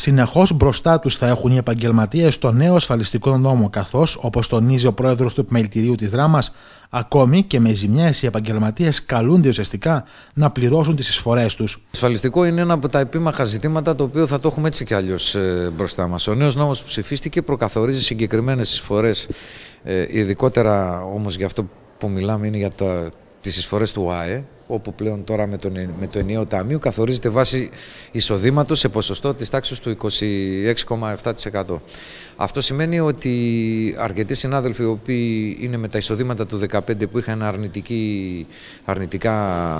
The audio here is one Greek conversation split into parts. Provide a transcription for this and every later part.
Συνεχώς μπροστά τους θα έχουν οι επαγγελματίες το νέο ασφαλιστικό νόμο, καθώς, όπως τονίζει ο πρόεδρος του επιμελητηρίου της Δράμας, ακόμη και με ζημιές οι επαγγελματίες καλούνται ουσιαστικά να πληρώσουν τις εισφορές τους. Σφαλιστικό ασφαλιστικό είναι ένα από τα επίμαχα ζητήματα το οποίο θα το έχουμε έτσι κι αλλιώς ε, μπροστά μας. Ο νέος νόμος που ψηφίστηκε προκαθορίζει συγκεκριμένες εισφορές, ε, ειδικότερα όμως για αυτό που μιλάμε είναι για τι τις του ΟΑΕ όπου πλέον τώρα με, τον, με το ενιαίο ταμείο καθορίζεται βάση εισοδήματος σε ποσοστό της τάξης του 26,7%. Αυτό σημαίνει ότι αρκετοί συνάδελφοι οι οποίοι είναι με τα εισοδήματα του 2015 που είχαν αρνητική, αρνητικά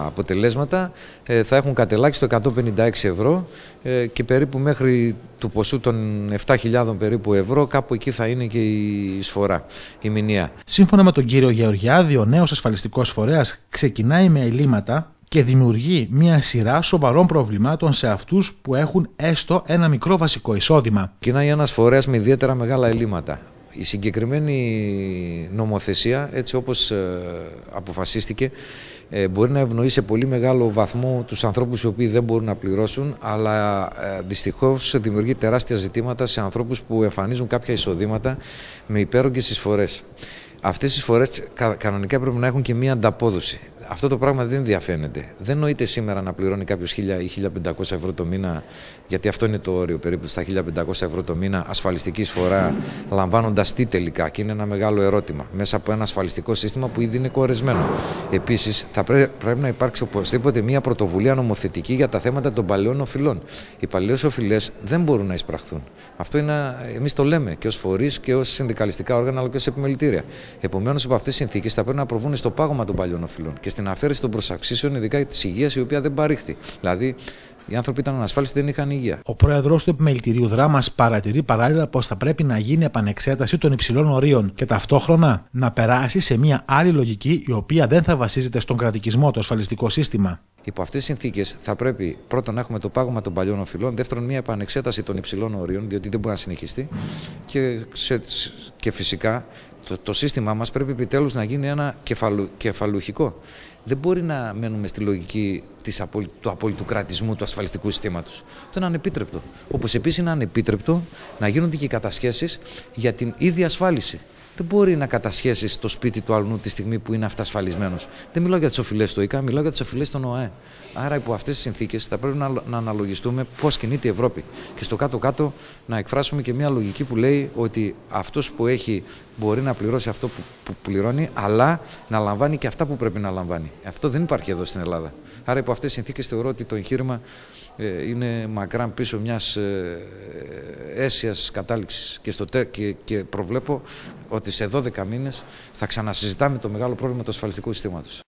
αποτελέσματα ε, θα έχουν κατελάξει το 156 ευρώ ε, και περίπου μέχρι του ποσού των 7.000 περίπου ευρώ κάπου εκεί θα είναι και η εισφορά, η μηνία. Σύμφωνα με τον κύριο Γεωργιάδη, ο νέος ασφαλιστικός φορέας ξεκινάει με ελλείμματα προβλήματα και δημιουργεί μια σειρά σοβαρών προβλημάτων σε αυτούς που έχουν έστω ένα μικρό βασικό εισόδημα. Κοινάει ένας φορέας με ιδιαίτερα μεγάλα ελλείμματα. Η συγκεκριμένη νομοθεσία, έτσι όπως ε, αποφασίστηκε, ε, μπορεί να ευνοεί σε πολύ μεγάλο βαθμό τους ανθρώπους οι οποίοι δεν μπορούν να πληρώσουν, αλλά ε, δυστυχώς δημιουργεί τεράστια ζητήματα σε ανθρώπους που εμφανίζουν κάποια εισοδήματα με υπέρογκες εισφορές. Αυτές οι εισφορές κανονικά πρέπει να έχουν και μία ανταπόδοση αυτό το πράγμα δεν διαφαίνεται. Δεν νοείται σήμερα να πληρώνει κάποιος 1.000 ή 1.500 ευρώ το μήνα, γιατί αυτό είναι το όριο περίπου στα 1.500 ευρώ το μήνα ασφαλιστική φορά, λαμβάνοντας τι τελικά. Και είναι ένα μεγάλο ερώτημα μέσα από ένα ασφαλιστικό σύστημα που ήδη είναι κορεσμένο. Επίσης, θα πρέπει να υπάρξει οπωσδήποτε μια πρωτοβουλία νομοθετική για τα θέματα των παλαιών οφειλών. Οι παλαιές οφειλές δεν μπορούν να εισπραχθούν. Αυτό είναι, εμείς το λέμε και ως φορείς και ως συνδικαλιστικά όργανα, αλλά και ως επιμελητήρια. Επομένως, από αυτέ τι συνθήκες θα πρέπει να προβούν στο πάγωμα των παλιών οφειλών και στην αφαίρεση των προσαξίσεων, ειδικά της υγείας η οποία δεν παρήχθη. Δηλαδή, οι άνθρωποι ήταν ανασφάλιστοι, δεν είχαν υγεία. Ο πρόεδρος του Επιμελητηρίου Δράμα παρατηρεί παράλληλα πως θα πρέπει να γίνει επανεξέταση των υψηλών ορίων και ταυτόχρονα να περάσει σε μια άλλη λογική η οποία δεν θα βασίζεται στον κρατικισμό το ασφαλιστικό σύστημα. Υπό αυτές τις συνθήκες θα πρέπει πρώτον να έχουμε το πάγωμα των παλιών οφειλών, δεύτερον μια επανεξέταση των υψηλών ορίων, διότι δεν μπορεί να συνεχιστεί και φυσικά το, το σύστημά μας πρέπει επιτέλους να γίνει ένα κεφαλου, κεφαλουχικό. Δεν μπορεί να μένουμε στη λογική της του απόλυτου κρατισμού του ασφαλιστικού συστήματος. Αυτό είναι ανεπίτρεπτο. Όπως επίσης είναι ανεπίτρεπτο να γίνονται και οι κατασχέσεις για την ίδια ασφάλιση δεν μπορεί να κατασχέσεις το σπίτι του αλλού τη στιγμή που είναι αυτασφαλισμένος. Δεν μιλάω για τις οφειλές του ΙΚΑ, μιλάω για τις οφειλές των ΟΑΕ. Άρα, υπό αυτές τις συνθήκες, θα πρέπει να, αναλογιστούμε πώς κινείται η Ευρώπη. Και στο κάτω-κάτω να εκφράσουμε και μια λογική που λέει ότι αυτός που έχει μπορεί να πληρώσει αυτό που, που πληρώνει, αλλά να λαμβάνει και αυτά που πρέπει να λαμβάνει. Αυτό δεν υπάρχει εδώ στην Ελλάδα. Άρα, υπό αυτές τις συνθήκες, θεωρώ ότι το εγχείρημα ε, είναι μακράν πίσω μιας ε, αίσιας κατάληξης και, και, και προβλέπω ότι σε 12 μήνες θα ξανασυζητάμε το μεγάλο πρόβλημα του ασφαλιστικού συστήματος.